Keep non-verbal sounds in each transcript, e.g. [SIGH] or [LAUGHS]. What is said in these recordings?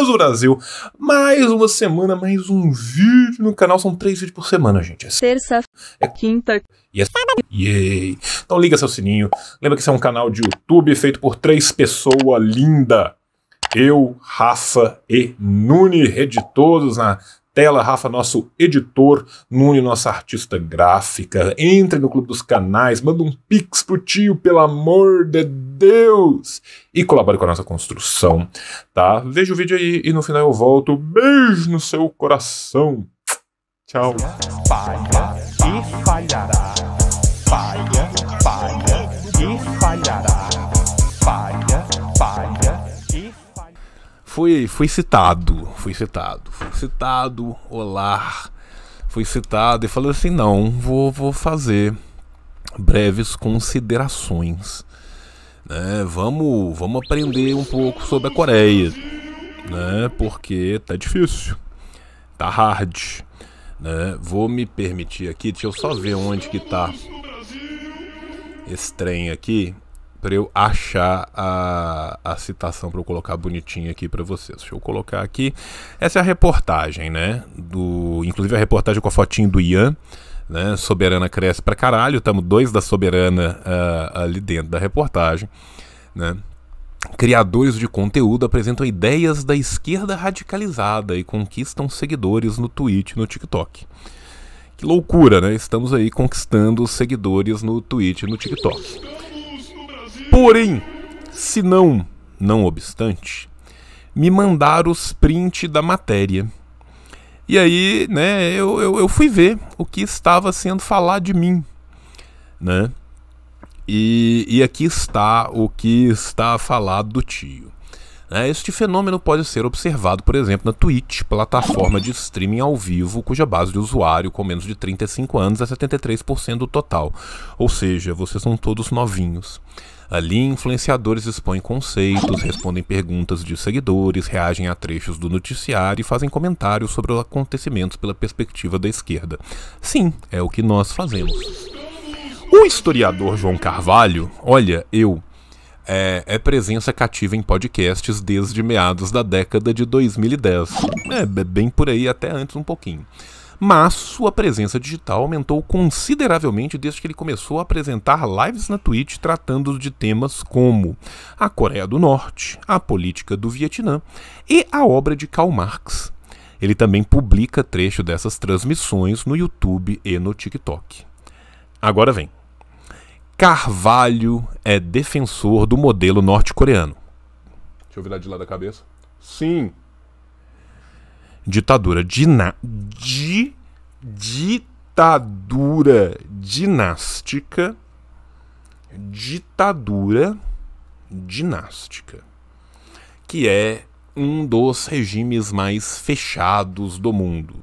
Deus do Brasil. Mais uma semana, mais um vídeo no canal. São três vídeos por semana, gente. É terça, é quinta e é sábado. Yay. Então liga seu sininho. Lembra que isso é um canal de YouTube feito por três pessoas linda. Eu, Rafa e Nune, todos na tela, Rafa, nosso editor, Nune, nossa artista gráfica. Entre no Clube dos Canais, manda um pix pro tio, pelo amor de Deus! E colabore com a nossa construção, tá? Veja o vídeo aí e no final eu volto. Beijo no seu coração! Tchau! e falhará. foi, foi citado, foi citado, foi citado, olá, foi citado e falou assim, não, vou, vou fazer breves considerações, né? Vamos, vamos aprender um pouco sobre a Coreia, né? Porque tá difícil, tá hard, né? Vou me permitir aqui, deixa eu só ver onde que tá esse trem aqui para eu achar a, a citação para eu colocar bonitinha aqui para vocês. Deixa eu colocar aqui. Essa é a reportagem, né? Do, inclusive a reportagem com a fotinho do Ian. Né? Soberana cresce pra caralho. Estamos dois da Soberana uh, ali dentro da reportagem. Né? Criadores de conteúdo apresentam ideias da esquerda radicalizada e conquistam seguidores no Twitch e no TikTok. Que loucura, né? Estamos aí conquistando seguidores no Twitch e no TikTok. Porém, se não, não obstante, me mandaram os print da matéria. E aí, né, eu, eu, eu fui ver o que estava sendo falado de mim, né? E, e aqui está o que está falado do tio. Né? Este fenômeno pode ser observado, por exemplo, na Twitch, plataforma de streaming ao vivo, cuja base de usuário com menos de 35 anos é 73% do total. Ou seja, vocês são todos novinhos. Ali, influenciadores expõem conceitos, respondem perguntas de seguidores, reagem a trechos do noticiário e fazem comentários sobre os acontecimentos pela perspectiva da esquerda. Sim, é o que nós fazemos. O historiador João Carvalho, olha, eu é, é, presença cativa em podcasts desde meados da década de 2010. É, é, bem por aí, até antes um pouquinho. Mas sua presença digital aumentou consideravelmente desde que ele começou a apresentar lives na Twitch tratando de temas como a Coreia do Norte, a política do Vietnã e a obra de Karl Marx. Ele também publica trecho dessas transmissões no YouTube e no TikTok. Agora vem. Carvalho é defensor do modelo norte-coreano. Deixa eu virar de lado a cabeça. Sim. Ditadura dina, di, ditadura dinástica. Ditadura dinástica. Que é um dos regimes mais fechados do mundo.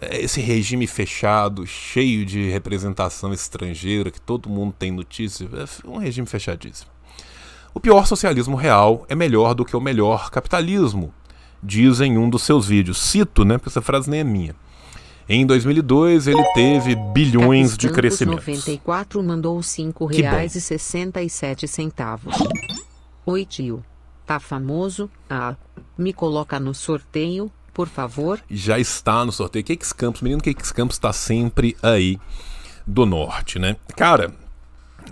É, esse regime fechado, cheio de representação estrangeira, que todo mundo tem notícia, é um regime fechadíssimo. O pior socialismo real é melhor do que o melhor capitalismo, diz em um dos seus vídeos. Cito, né? Porque essa frase nem é minha. Em 2002 ele teve bilhões de crescimento. 94 mandou R$ reais e centavos. Oi tio, tá famoso? Ah, me coloca no sorteio, por favor. Já está no sorteio. Cakes Campos, menino Cakes Campos está sempre aí do norte, né? Cara,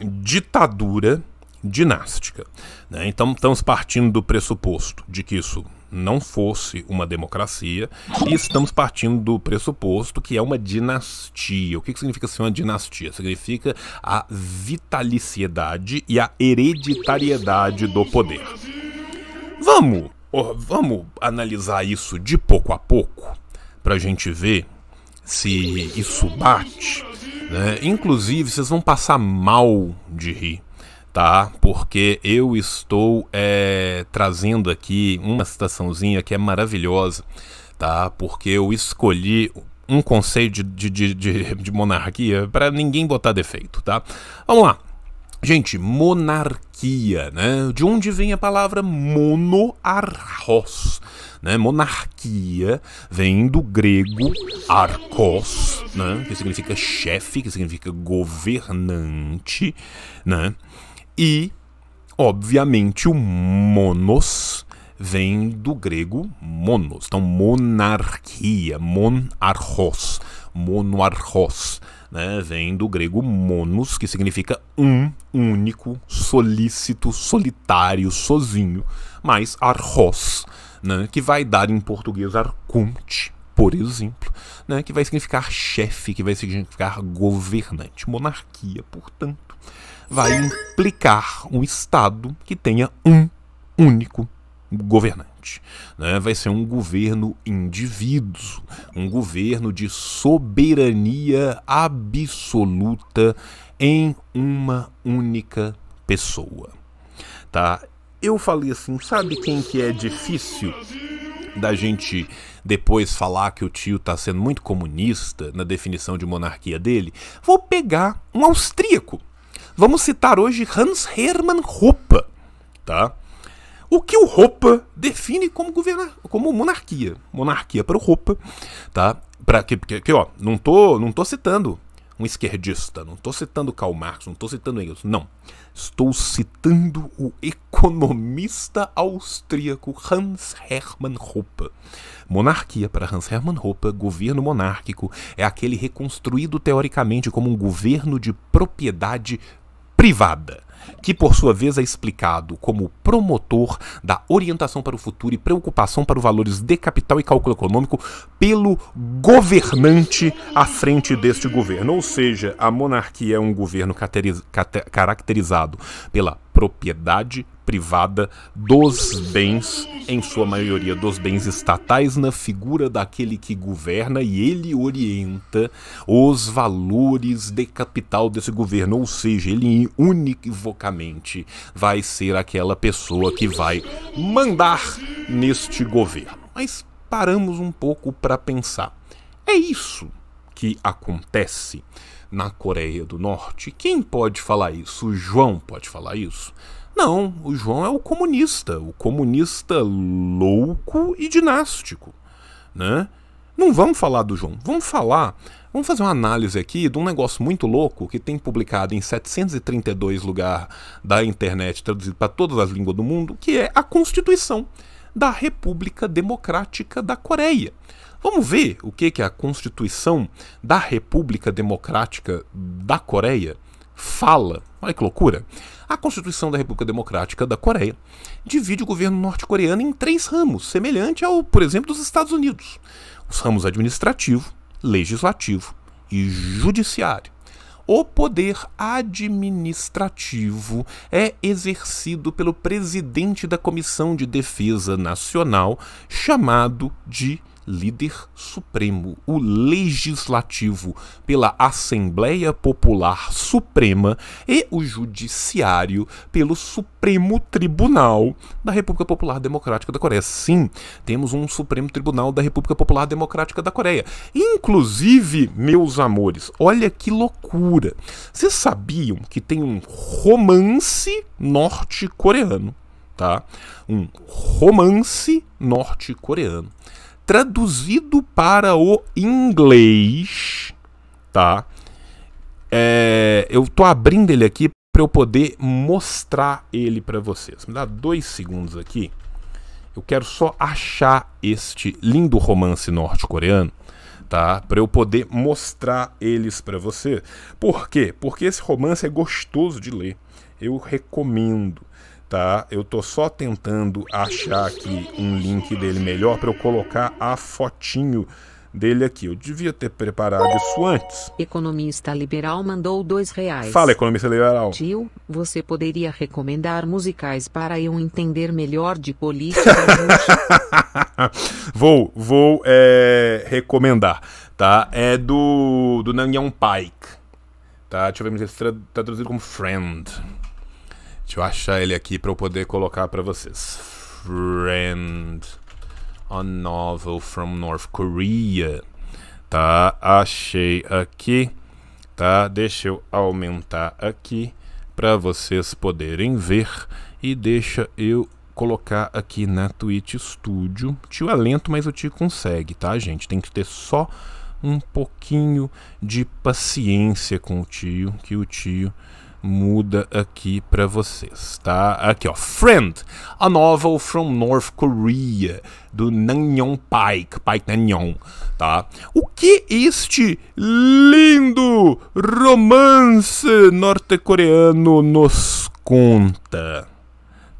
ditadura dinástica. Né? Então estamos partindo do pressuposto de que isso não fosse uma democracia e estamos partindo do pressuposto que é uma dinastia. O que, que significa ser uma dinastia? Significa a vitaliciedade e a hereditariedade do poder. Vamos Oh, vamos analisar isso de pouco a pouco para a gente ver se isso bate. Né? Inclusive, vocês vão passar mal de rir, tá? Porque eu estou é, trazendo aqui uma citaçãozinha que é maravilhosa, tá? Porque eu escolhi um conceito de, de, de, de monarquia para ninguém botar defeito, tá? Vamos lá. Gente, monarquia, né? De onde vem a palavra monoarros? Né? Monarquia vem do grego arcos, né? que significa chefe, que significa governante, né? E, obviamente, o monos vem do grego monos. Então, monarquia, monarchos, monoarchos né, vem do grego monos, que significa um, único, solícito, solitário, sozinho, mais arros, né, que vai dar em português arconte por exemplo, né, que vai significar chefe, que vai significar governante. Monarquia, portanto, vai implicar um Estado que tenha um único governante. Né? Vai ser um governo indivíduo, um governo de soberania absoluta em uma única pessoa. Tá? Eu falei assim, sabe quem que é difícil da gente depois falar que o tio tá sendo muito comunista na definição de monarquia dele? Vou pegar um austríaco. Vamos citar hoje Hans Hermann Hoppe, tá? O que o Roupa define como, governar, como monarquia. Monarquia para o Roupa, tá? Para que, que, que, ó, não tô, não tô citando um esquerdista, não estou citando Karl Marx, não estou citando Engels, não. Estou citando o economista austríaco Hans Hermann Hoppe. Monarquia para Hans Hermann Hoppe, governo monárquico, é aquele reconstruído teoricamente como um governo de propriedade privada que por sua vez é explicado como promotor da orientação para o futuro e preocupação para os valores de capital e cálculo econômico pelo governante à frente deste governo. Ou seja, a monarquia é um governo caracterizado pela propriedade privada dos bens, em sua maioria dos bens estatais, na figura daquele que governa e ele orienta os valores de capital desse governo, ou seja, ele univocamente vai ser aquela pessoa que vai mandar neste governo. Mas paramos um pouco para pensar. É isso que acontece na Coreia do Norte. Quem pode falar isso? O João pode falar isso? Não, o João é o comunista, o comunista louco e dinástico, né? Não vamos falar do João, vamos falar, vamos fazer uma análise aqui de um negócio muito louco que tem publicado em 732 lugar da internet, traduzido para todas as línguas do mundo, que é a Constituição da República Democrática da Coreia. Vamos ver o que, que a Constituição da República Democrática da Coreia fala. Olha que loucura. A Constituição da República Democrática da Coreia divide o governo norte-coreano em três ramos, semelhante ao, por exemplo, dos Estados Unidos: os ramos administrativo, legislativo e judiciário. O poder administrativo é exercido pelo presidente da Comissão de Defesa Nacional, chamado de líder supremo, o legislativo, pela Assembleia Popular Suprema e o judiciário pelo Supremo Tribunal da República Popular Democrática da Coreia. Sim, temos um Supremo Tribunal da República Popular Democrática da Coreia. Inclusive, meus amores, olha que loucura. Vocês sabiam que tem um romance norte-coreano, tá? Um romance norte-coreano traduzido para o inglês, tá? É, eu tô abrindo ele aqui para eu poder mostrar ele para vocês. Me dá dois segundos aqui. Eu quero só achar este lindo romance norte-coreano, tá? Para eu poder mostrar eles para você. Por quê? Porque esse romance é gostoso de ler. Eu recomendo tá? Eu tô só tentando achar aqui um link dele melhor para eu colocar a fotinho dele aqui. Eu devia ter preparado isso antes. Economista liberal mandou dois reais. Fala, economista liberal. Tio, você poderia recomendar musicais para eu entender melhor de política? [LAUGHS] vou, vou é, recomendar, tá? É do do Nangyang Paik, tá? Deixa eu ver se traduzido como Friend. Deixa eu achar ele aqui para eu poder colocar para vocês. Friend, a novel from North Korea. Tá, achei aqui. Tá, deixa eu aumentar aqui para vocês poderem ver. E deixa eu colocar aqui na Twitch Studio. Tio é lento, mas o tio consegue, tá, gente? Tem que ter só um pouquinho de paciência com o tio, que o tio muda aqui para vocês, tá? Aqui, ó, Friend, a novel from North Korea, do Nanyon Paik, Paik Nanyon, tá? O que este lindo romance norte-coreano nos conta,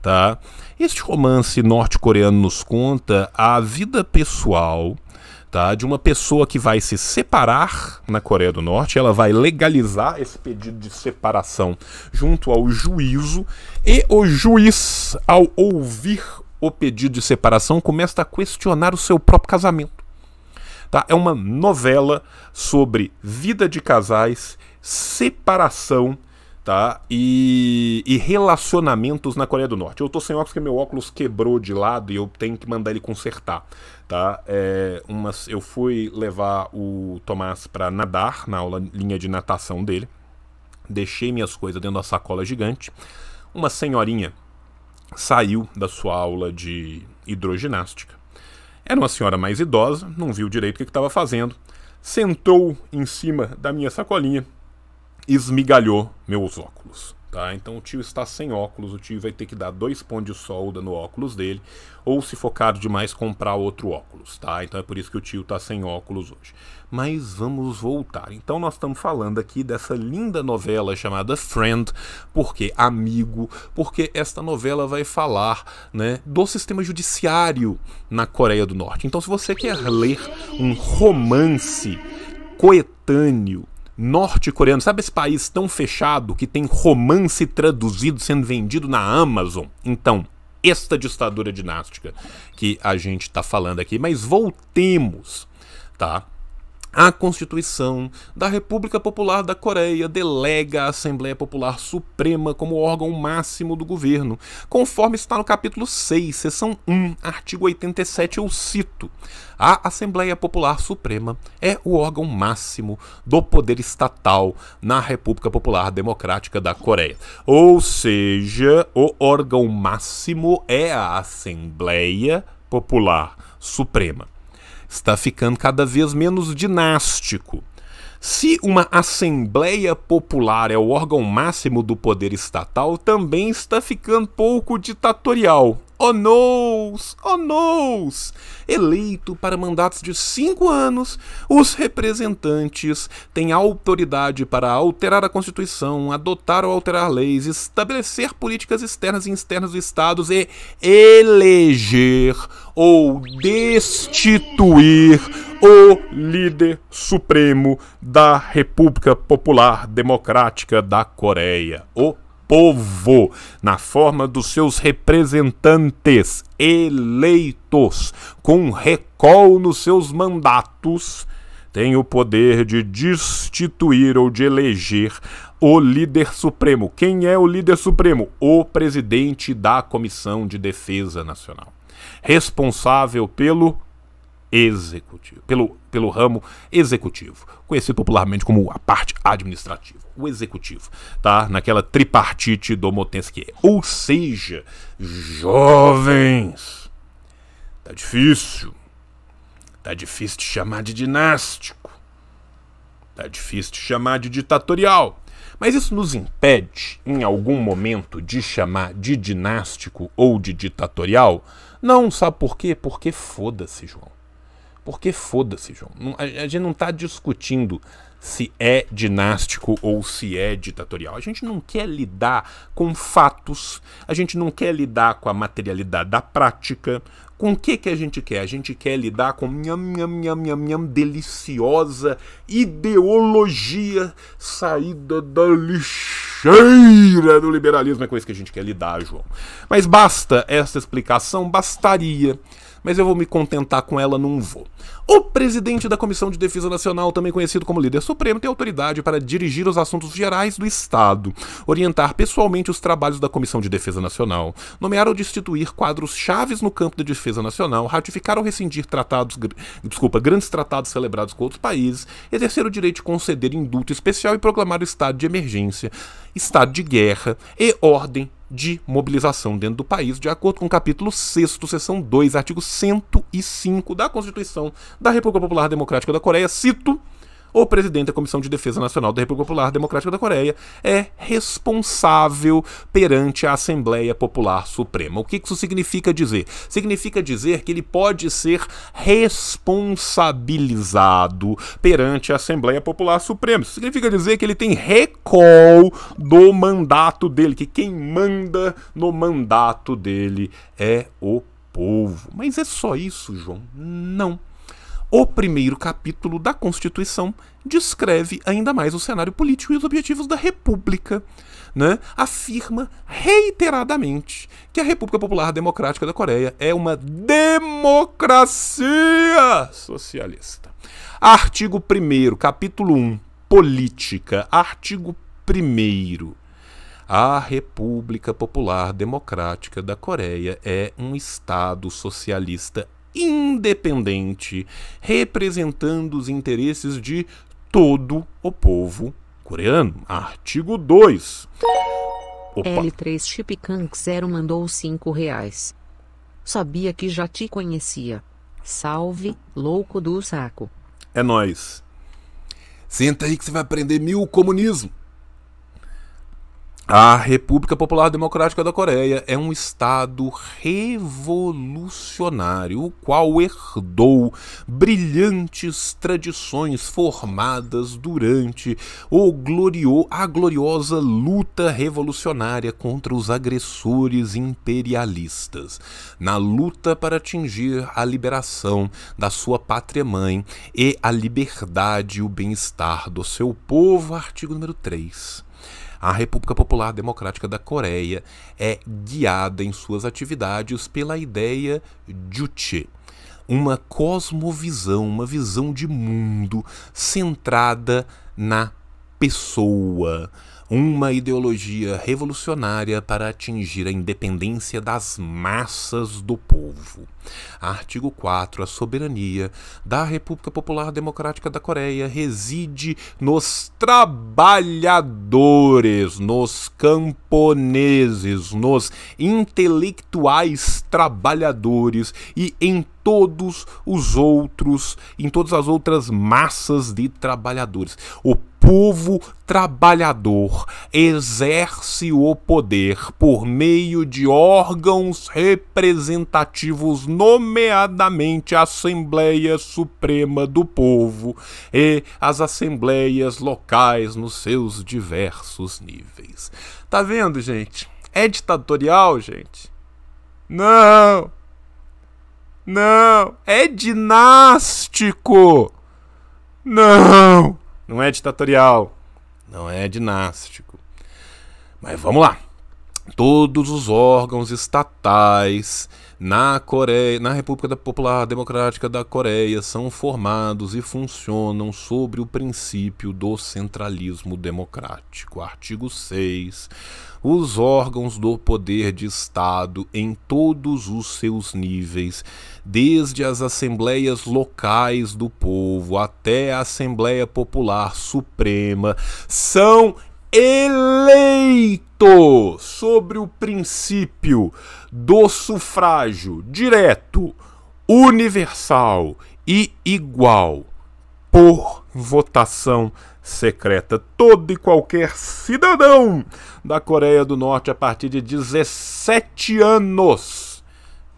tá? Este romance norte-coreano nos conta a vida pessoal verdade, uma pessoa que vai se separar na Coreia do Norte, ela vai legalizar esse pedido de separação junto ao juízo, e o juiz, ao ouvir o pedido de separação, começa a questionar o seu próprio casamento. Tá? É uma novela sobre vida de casais, separação tá? E, e, relacionamentos na Coreia do Norte. Eu tô sem óculos porque meu óculos quebrou de lado e eu tenho que mandar ele consertar, tá? É, umas, eu fui levar o Tomás para nadar na aula linha de natação dele, deixei minhas coisas dentro da sacola gigante. Uma senhorinha saiu da sua aula de hidroginástica. Era uma senhora mais idosa, não viu direito o que estava fazendo. Sentou em cima da minha sacolinha esmigalhou meus óculos. Tá? Então o tio está sem óculos, o tio vai ter que dar dois pontos de solda no óculos dele, ou se focado demais, comprar outro óculos, tá? Então é por isso que o tio está sem óculos hoje. Mas vamos voltar. Então nós estamos falando aqui dessa linda novela chamada Friend, porque amigo, porque esta novela vai falar, né, do sistema judiciário na Coreia do Norte. Então se você quer ler um romance coetâneo norte-coreano. Sabe esse país tão fechado que tem romance traduzido sendo vendido na Amazon? Então, esta ditadura dinástica que a gente está falando aqui. Mas voltemos, tá? A Constituição da República Popular da Coreia delega a Assembleia Popular Suprema como órgão máximo do governo, conforme está no capítulo 6, seção 1, artigo 87, eu cito: A Assembleia Popular Suprema é o órgão máximo do poder estatal na República Popular Democrática da Coreia. Ou seja, o órgão máximo é a Assembleia Popular Suprema está ficando cada vez menos dinástico. Se uma Assembleia Popular é o órgão máximo do poder estatal, também está ficando pouco ditatorial. Oh no's, oh no's! Eleito para mandatos de cinco anos, os representantes têm autoridade para alterar a Constituição, adotar ou alterar leis, estabelecer políticas externas e externas dos Estados e eleger ou destituir o líder supremo da República Popular Democrática da Coreia, o povo, na forma dos seus representantes eleitos, com recol nos seus mandatos, tem o poder de destituir ou de eleger o líder supremo. Quem é o líder supremo? O presidente da Comissão de Defesa Nacional, responsável pelo executivo, pelo, pelo ramo executivo, conhecido popularmente como a parte administrativa o executivo, tá? Naquela tripartite do Motensky. Ou seja, jovens, tá difícil. Tá difícil de chamar de dinástico. Tá difícil de chamar de ditatorial. Mas isso nos impede, em algum momento, de chamar de dinástico ou de ditatorial? Não, sabe por quê? Porque foda-se, João. Porque foda-se, João. A, gente não está discutindo se é dinástico ou se é ditatorial. A gente não quer lidar com fatos, a gente não quer lidar com a materialidade da prática. Com o que, que a gente quer? A gente quer lidar com minha, minha, minha, minha, minha deliciosa ideologia saída da lixeira do liberalismo. É coisa que a gente quer lidar, João. Mas basta essa explicação, bastaria mas eu vou me contentar com ela, não vou. O presidente da Comissão de Defesa Nacional, também conhecido como líder supremo, tem autoridade para dirigir os assuntos gerais do Estado, orientar pessoalmente os trabalhos da Comissão de Defesa Nacional, nomear ou destituir quadros chaves no campo da defesa nacional, ratificar ou rescindir tratados, desculpa, grandes tratados celebrados com outros países, exercer o direito de conceder indulto especial e proclamar o estado de emergência, estado de guerra e ordem de mobilização dentro do país, de acordo com o capítulo 6, seção 2, artigo 105 da Constituição da República Popular Democrática da Coreia. Cito o presidente da Comissão de Defesa Nacional da República Popular Democrática da Coreia é responsável perante a Assembleia Popular Suprema. O que isso significa dizer? Significa dizer que ele pode ser responsabilizado perante a Assembleia Popular Suprema. Isso significa dizer que ele tem recall do mandato dele, que quem manda no mandato dele é o povo. Mas é só isso, João? Não. O primeiro capítulo da Constituição descreve ainda mais o cenário político e os objetivos da República. Né? Afirma reiteradamente que a República Popular Democrática da Coreia é uma democracia socialista. Artigo 1, capítulo 1, Política. Artigo 1. A República Popular Democrática da Coreia é um Estado socialista independente, representando os interesses de todo o povo coreano. Artigo 2. L3 Chipkang 0 mandou 5 reais. Sabia que já te conhecia. Salve, louco do saco. É nós. Senta aí que você vai aprender mil comunismo. A República Popular Democrática da Coreia é um Estado revolucionário, o qual herdou brilhantes tradições formadas durante o glorio, a gloriosa luta revolucionária contra os agressores imperialistas. Na luta para atingir a liberação da sua pátria-mãe e a liberdade e o bem-estar do seu povo, artigo número 3 a República Popular Democrática da Coreia é guiada em suas atividades pela ideia Juche, uma cosmovisão, uma visão de mundo centrada na pessoa uma ideologia revolucionária para atingir a independência das massas do povo. Artigo 4. A soberania da República Popular Democrática da Coreia reside nos trabalhadores, nos camponeses, nos intelectuais trabalhadores e em todos os outros, em todas as outras massas de trabalhadores. O povo trabalhador exerce o poder por meio de órgãos representativos, nomeadamente a Assembleia Suprema do Povo e as assembleias locais nos seus diversos níveis. Tá vendo, gente? É ditatorial, gente? Não! Não! É dinástico! Não! não é ditatorial, não é dinástico. Mas vamos lá. Todos os órgãos estatais na Coreia, na República Popular Democrática da Coreia são formados e funcionam sobre o princípio do centralismo democrático. Artigo 6. Os órgãos do poder de Estado em todos os seus níveis, desde as assembleias locais do povo até a Assembleia Popular Suprema, são eleito sobre o princípio do sufrágio direto, universal e igual por votação secreta. Todo e qualquer cidadão da Coreia do Norte a partir de 17 anos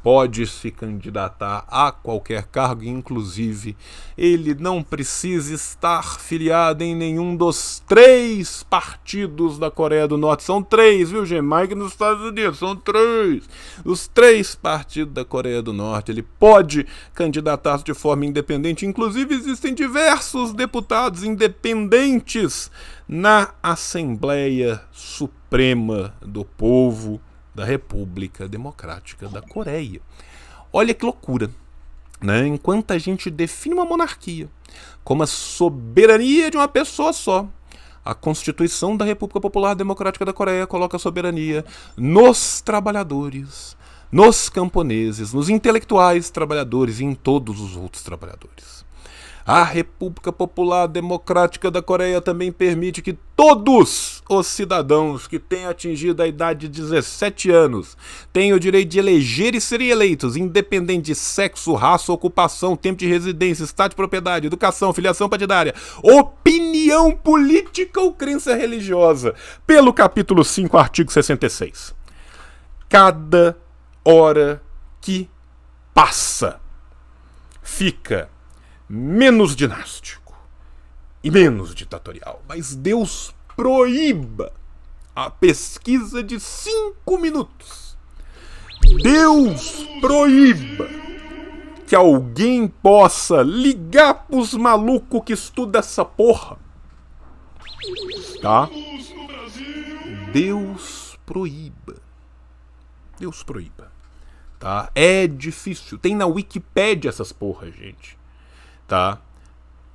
pode se candidatar a qualquer cargo, inclusive ele não precisa estar filiado em nenhum dos três partidos da Coreia do Norte. São três, viu, Gemaica nos Estados Unidos, são três. Os três partidos da Coreia do Norte. Ele pode candidatar-se de forma independente. Inclusive, existem diversos deputados independentes na Assembleia Suprema do Povo da República Democrática da Coreia. Olha que loucura! Né? Enquanto a gente define uma monarquia como a soberania de uma pessoa só, a Constituição da República Popular Democrática da Coreia coloca a soberania nos trabalhadores, nos camponeses, nos intelectuais trabalhadores e em todos os outros trabalhadores. A República Popular Democrática da Coreia também permite que todos os cidadãos que tenham atingido a idade de 17 anos tenham o direito de eleger e serem eleitos, independente de sexo, raça, ocupação, tempo de residência, estado de propriedade, educação, filiação partidária, opinião política ou crença religiosa, pelo capítulo 5, artigo 66. Cada hora que passa, fica menos dinástico e menos ditatorial. Mas Deus proíba a pesquisa de cinco minutos. Deus proíba que alguém possa ligar pros maluco que estuda essa porra. Tá? Deus proíba. Deus proíba. Tá? É difícil. Tem na Wikipédia essas porras, gente tá?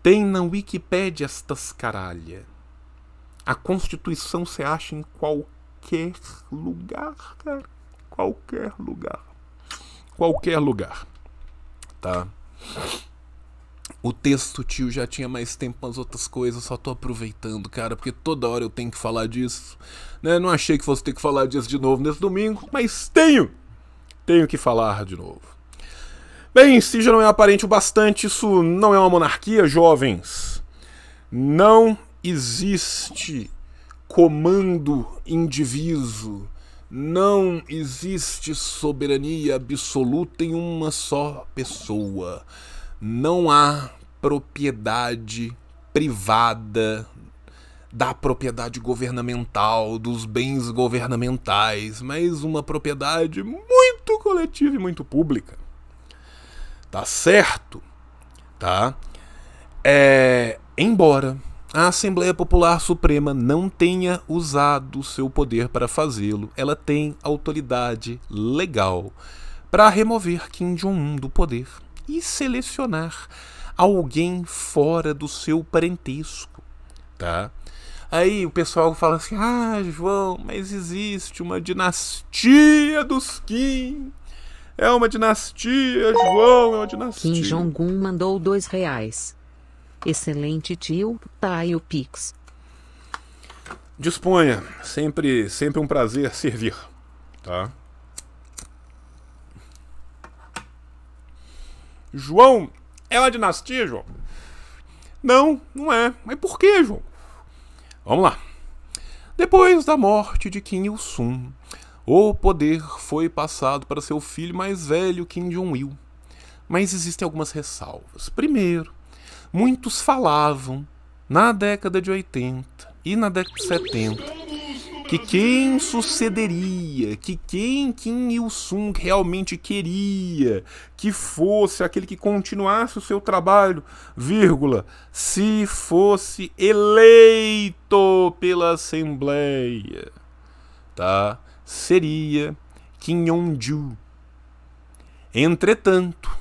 Tem na Wikipédia estas caralhas. A Constituição se acha em qualquer lugar, cara. Qualquer lugar. Qualquer lugar. Tá? O texto, tio, já tinha mais tempo para as outras coisas, só tô aproveitando, cara, porque toda hora eu tenho que falar disso. Né? Não achei que fosse ter que falar disso de novo nesse domingo, mas tenho! Tenho que falar de novo. Bem, se já não é aparente o bastante, isso não é uma monarquia, jovens. Não existe comando indiviso. Não existe soberania absoluta em uma só pessoa. Não há propriedade privada da propriedade governamental, dos bens governamentais, mas uma propriedade muito coletiva e muito pública tá certo? Tá? É, embora a Assembleia Popular Suprema não tenha usado seu poder para fazê-lo, ela tem autoridade legal para remover Kim Jong-un do poder e selecionar alguém fora do seu parentesco, tá? Aí o pessoal fala assim: "Ah, João, mas existe uma dinastia dos Kim é uma dinastia, João, é uma dinastia. Kim Jong-un mandou dois reais. Excelente tio, tá Pix. Disponha, sempre, sempre um prazer servir, tá? João, é uma dinastia, João? Não, não é. Mas por que, João? Vamos lá. Depois da morte de Kim Il-sung, o poder foi passado para seu filho mais velho, Kim Jong-il. Mas existem algumas ressalvas. Primeiro, muitos falavam na década de 80 e na década de 70 que quem sucederia, que quem Kim Il-sung realmente queria que fosse aquele que continuasse o seu trabalho, vírgula, se fosse eleito pela Assembleia, tá? seria Kim Yong-ju. Entretanto,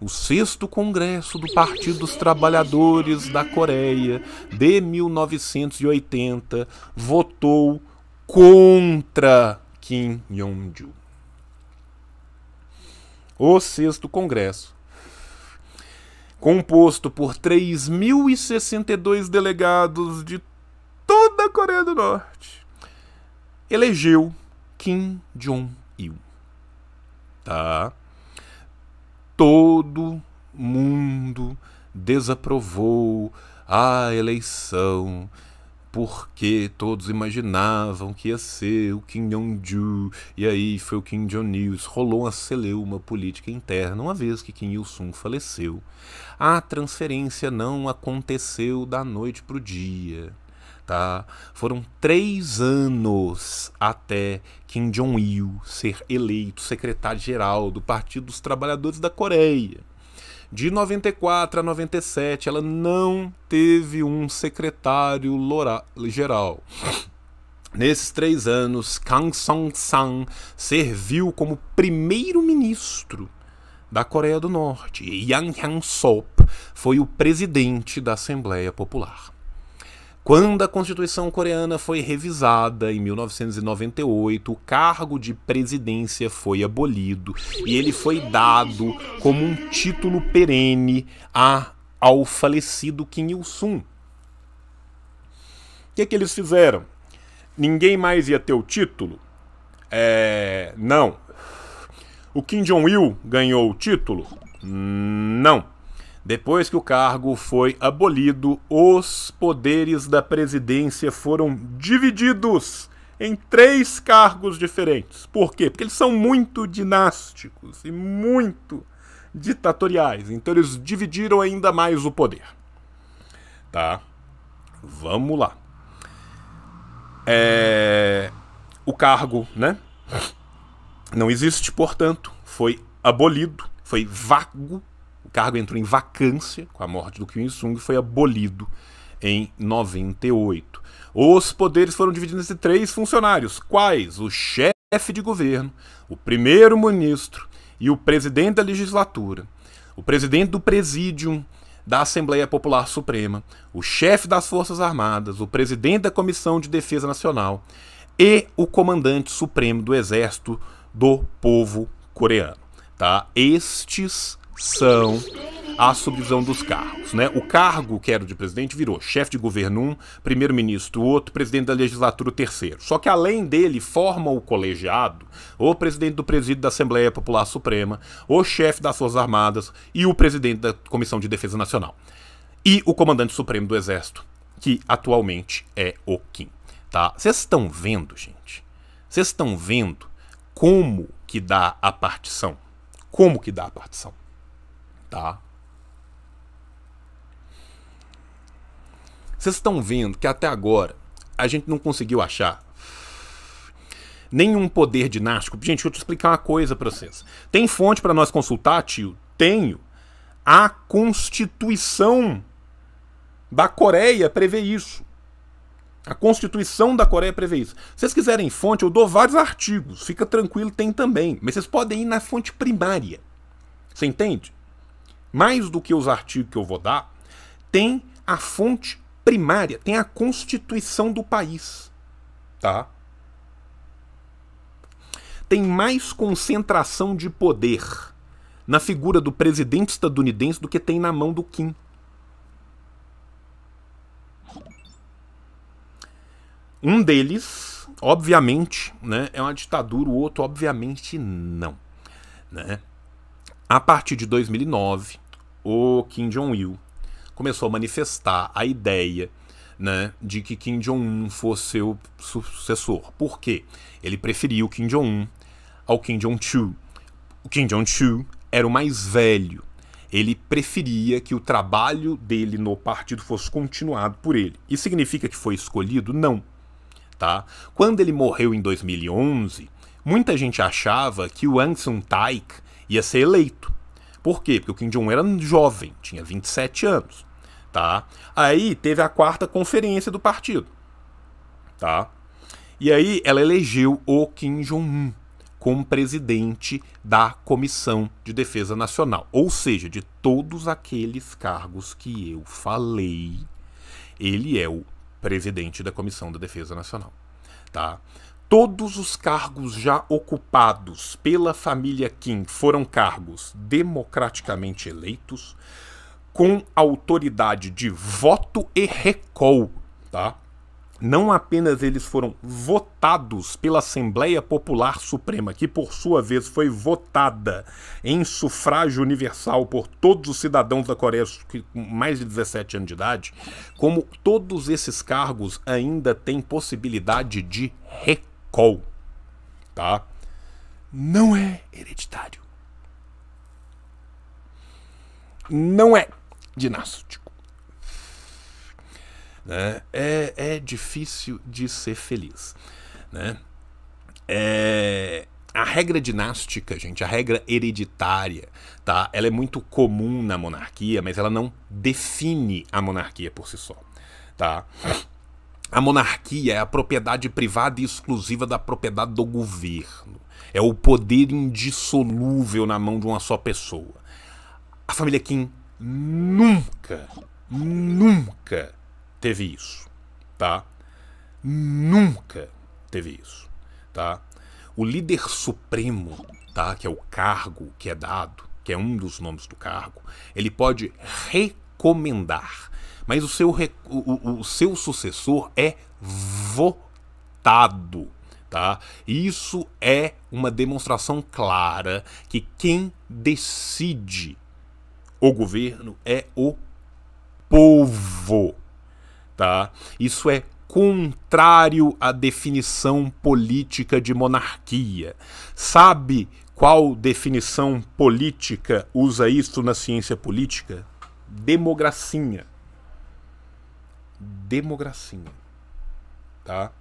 o sexto Congresso do Partido dos Trabalhadores da Coreia de 1980 votou contra Kim Yong-ju. O sexto Congresso, composto por 3.062 delegados de toda a Coreia do Norte, elegeu Kim Jong-il. Tá? Todo mundo desaprovou a eleição porque todos imaginavam que ia ser o Kim Jong-ju, e aí foi o Kim Jong-il, rolou uma celeuma política interna, uma vez que Kim Il-sung faleceu. A transferência não aconteceu da noite para o dia tá? Foram três anos até Kim Jong-il ser eleito secretário-geral do Partido dos Trabalhadores da Coreia. De 94 a 97, ela não teve um secretário-geral. Nesses três anos, Kang Song-san serviu como primeiro-ministro da Coreia do Norte e Yang Hyang-sop foi o presidente da Assembleia Popular. Quando a Constituição coreana foi revisada em 1998, o cargo de presidência foi abolido e ele foi dado como um título perene a, ao falecido Kim Il-sung. O que, é que eles fizeram? Ninguém mais ia ter o título? É, não. O Kim Jong-il ganhou o título? Não. Depois que o cargo foi abolido, os poderes da presidência foram divididos em três cargos diferentes. Por quê? Porque eles são muito dinásticos e muito ditatoriais. Então eles dividiram ainda mais o poder. Tá? Vamos lá. É... O cargo, né? Não existe, portanto, foi abolido, foi vago cargo entrou em vacância com a morte do Kim Il-sung e foi abolido em 98. Os poderes foram divididos em três funcionários, quais o chefe de governo, o primeiro-ministro e o presidente da legislatura, o presidente do presídio da Assembleia Popular Suprema, o chefe das Forças Armadas, o presidente da Comissão de Defesa Nacional e o comandante supremo do Exército do Povo Coreano. Tá? Estes são a subdivisão dos cargos. Né? O cargo que era de presidente virou chefe de governo um, primeiro-ministro outro, presidente da legislatura terceiro. Só que além dele forma o colegiado, o presidente do presídio da Assembleia Popular Suprema, o chefe das Forças Armadas e o presidente da Comissão de Defesa Nacional. E o comandante supremo do Exército, que atualmente é o Kim. Tá? Vocês estão vendo, gente? Vocês estão vendo como que dá a partição? Como que dá a partição? tá? Vocês estão vendo que até agora a gente não conseguiu achar nenhum poder dinástico. Gente, deixa eu te explicar uma coisa para vocês. Tem fonte para nós consultar, tio? Tenho. A Constituição da Coreia prevê isso. A Constituição da Coreia prevê isso. Se vocês quiserem fonte, eu dou vários artigos. Fica tranquilo, tem também. Mas vocês podem ir na fonte primária. Você entende? mais do que os artigos que eu vou dar, tem a fonte primária, tem a Constituição do país, tá? Tem mais concentração de poder na figura do presidente estadunidense do que tem na mão do Kim. Um deles, obviamente, né, é uma ditadura, o outro, obviamente, não. Né? A partir de 2009, o Kim Jong-il começou a manifestar a ideia né, de que Kim Jong-un fosse seu sucessor. Por quê? Ele preferia o Kim Jong-un ao Kim Jong-chul. O Kim Jong-chul era o mais velho. Ele preferia que o trabalho dele no partido fosse continuado por ele. Isso significa que foi escolhido? Não. Tá? Quando ele morreu em 2011, muita gente achava que o Aung San Taik ia ser eleito. Por quê? Porque o Kim Jong-un era jovem, tinha 27 anos, tá? Aí teve a quarta conferência do partido, tá? E aí ela elegeu o Kim Jong-un como presidente da Comissão de Defesa Nacional, ou seja, de todos aqueles cargos que eu falei, ele é o presidente da Comissão da Defesa Nacional, tá? todos os cargos já ocupados pela família Kim foram cargos democraticamente eleitos, com autoridade de voto e recol, tá? Não apenas eles foram votados pela Assembleia Popular Suprema, que por sua vez foi votada em sufrágio universal por todos os cidadãos da Coreia com mais de 17 anos de idade, como todos esses cargos ainda têm possibilidade de recall. Caracol, tá? Não é hereditário. Não é dinástico. Né? É, é difícil de ser feliz. Né? É, a regra dinástica, gente, a regra hereditária, tá? Ela é muito comum na monarquia, mas ela não define a monarquia por si só, tá? A monarquia é a propriedade privada e exclusiva da propriedade do governo. É o poder indissolúvel na mão de uma só pessoa. A família Kim nunca, nunca teve isso, tá? Nunca teve isso, tá? O líder supremo, tá, que é o cargo que é dado, que é um dos nomes do cargo, ele pode recomendar mas o seu, o, o, o seu sucessor é votado. Tá? Isso é uma demonstração clara que quem decide o governo é o povo, tá? Isso é contrário à definição política de monarquia. Sabe qual definição política usa isso na ciência política? Democracia democracia, tá?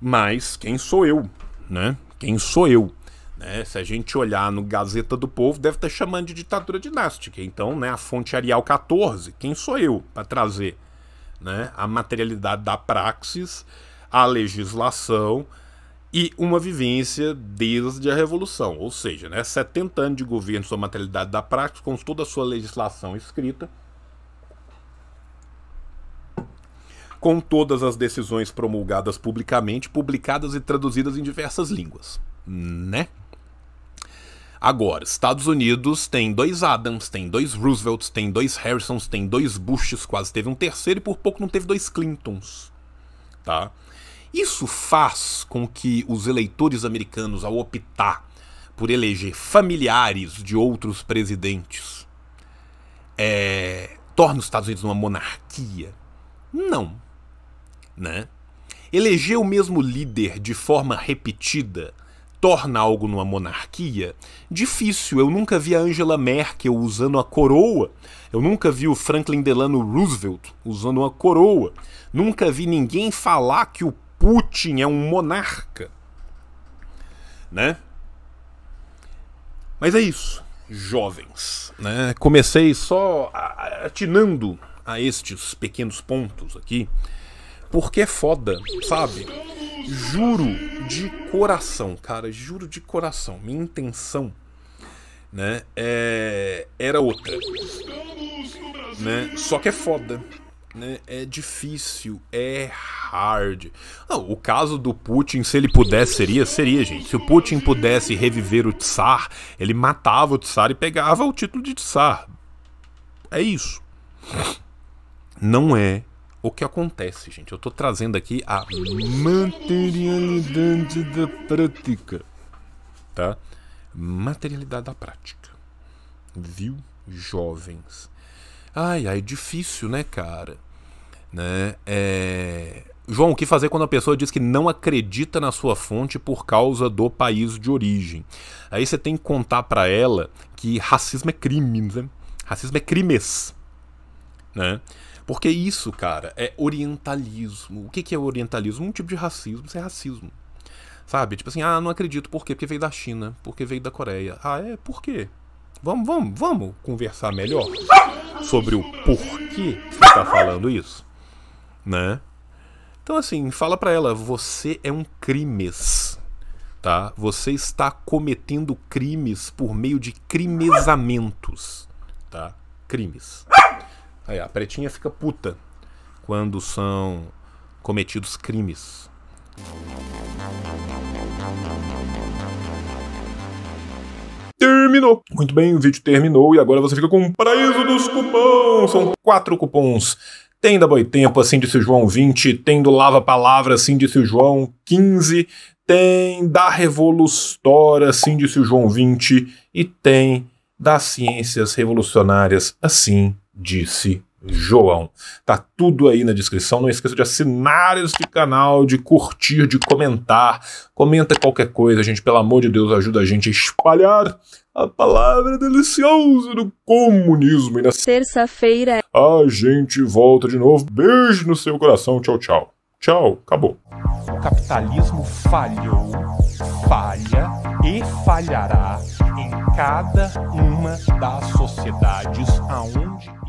Mas quem sou eu, né? Quem sou eu? Né? Se a gente olhar no Gazeta do Povo, deve estar chamando de ditadura dinástica. Então, né, a fonte Arial 14, quem sou eu para trazer né, a materialidade da praxis, a legislação e uma vivência desde a Revolução. Ou seja, né, 70 anos de governo, sua materialidade da praxis, com toda a sua legislação escrita, com todas as decisões promulgadas publicamente, publicadas e traduzidas em diversas línguas, né? Agora, Estados Unidos tem dois Adams, tem dois Roosevelts, tem dois Harrisons, tem dois Bushes, quase teve um terceiro e por pouco não teve dois Clintons, tá? Isso faz com que os eleitores americanos, ao optar por eleger familiares de outros presidentes, é, torne os Estados Unidos uma monarquia? Não né? Eleger o mesmo líder de forma repetida torna algo numa monarquia difícil. Eu nunca vi a Angela Merkel usando a coroa. Eu nunca vi o Franklin Delano Roosevelt usando uma coroa. Nunca vi ninguém falar que o Putin é um monarca. Né? Mas é isso, jovens. Né? Comecei só atinando a estes pequenos pontos aqui porque é foda, sabe? Juro de coração, cara, juro de coração. Minha intenção, né, é, era outra. Né? Só que é foda. Né? É difícil, é hard. Ah, o caso do Putin, se ele pudesse, seria? Seria, gente. Se o Putin pudesse reviver o Tsar, ele matava o Tsar e pegava o título de Tsar. É isso. Não é o que acontece, gente? Eu estou trazendo aqui a materialidade da prática, tá? Materialidade da prática, viu, jovens? Ai, ai, difícil, né, cara? Né? É... João, o que fazer quando a pessoa diz que não acredita na sua fonte por causa do país de origem? Aí você tem que contar para ela que racismo é crime, né? Racismo é crimes, né? Porque isso, cara, é orientalismo. O que, que é orientalismo? Um tipo de racismo, isso é racismo. Sabe? Tipo assim, ah, não acredito, por quê? Porque veio da China, porque veio da Coreia. Ah, é? Por quê? Vamos, vamos, vamos conversar melhor sobre o porquê que você tá falando isso. Né? Então, assim, fala para ela, você é um crimes. Tá? Você está cometendo crimes por meio de crimezamentos. Tá? Crimes. Aí, a pretinha fica puta quando são cometidos crimes. Terminou. Muito bem, o vídeo terminou e agora você fica com o paraíso dos cupons. São quatro cupons. Tem da boi tempo assim disse o João 20. Tem do Lava Palavra, assim disse o João 15. Tem da Revolustora, assim disse o João 20. E tem das Ciências Revolucionárias, assim disse João. Tá tudo aí na descrição. Não esqueça de assinar esse canal, de curtir, de comentar. Comenta qualquer coisa, gente. Pelo amor de Deus, ajuda a gente a espalhar a palavra deliciosa do comunismo. E na terça-feira é a gente volta de novo. Beijo no seu coração. Tchau, tchau. Tchau. Acabou. O capitalismo falhou, falha e falhará em cada uma das sociedades aonde